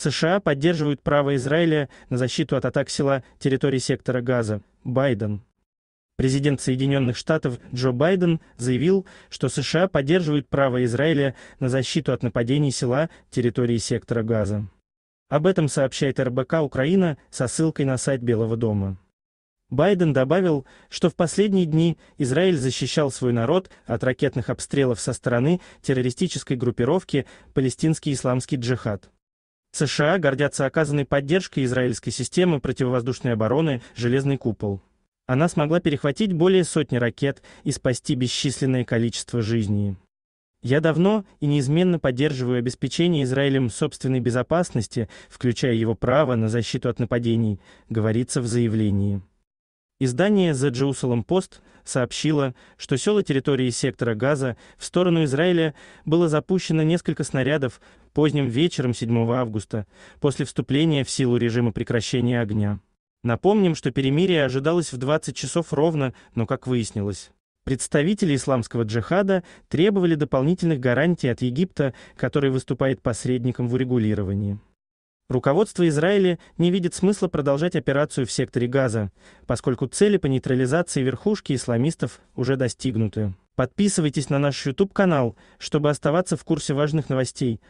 США поддерживают право Израиля на защиту от атак села территории сектора Газа. Байден. Президент Соединенных Штатов Джо Байден заявил, что США поддерживают право Израиля на защиту от нападений села территории сектора Газа. Об этом сообщает РБК Украина со ссылкой на сайт Белого дома. Байден добавил, что в последние дни Израиль защищал свой народ от ракетных обстрелов со стороны террористической группировки Палестинский исламский джихад. США гордятся оказанной поддержкой израильской системы противовоздушной обороны «Железный купол». Она смогла перехватить более сотни ракет и спасти бесчисленное количество жизней. Я давно и неизменно поддерживаю обеспечение Израилем собственной безопасности, включая его право на защиту от нападений, говорится в заявлении. Издание The Jerusalem Post сообщила, что села территории сектора Газа в сторону Израиля было запущено несколько снарядов поздним вечером 7 августа после вступления в силу режима прекращения огня. Напомним, что перемирие ожидалось в 20 часов ровно, но как выяснилось, Представители исламского джихада требовали дополнительных гарантий от Египта, который выступает посредником в урегулировании. Руководство Израиля не видит смысла продолжать операцию в секторе Газа, поскольку цели по нейтрализации верхушки исламистов уже достигнуты. Подписывайтесь на наш YouTube-канал, чтобы оставаться в курсе важных новостей.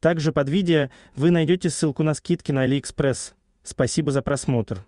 Также под видео вы найдете ссылку на скидки на AliExpress. Спасибо за просмотр.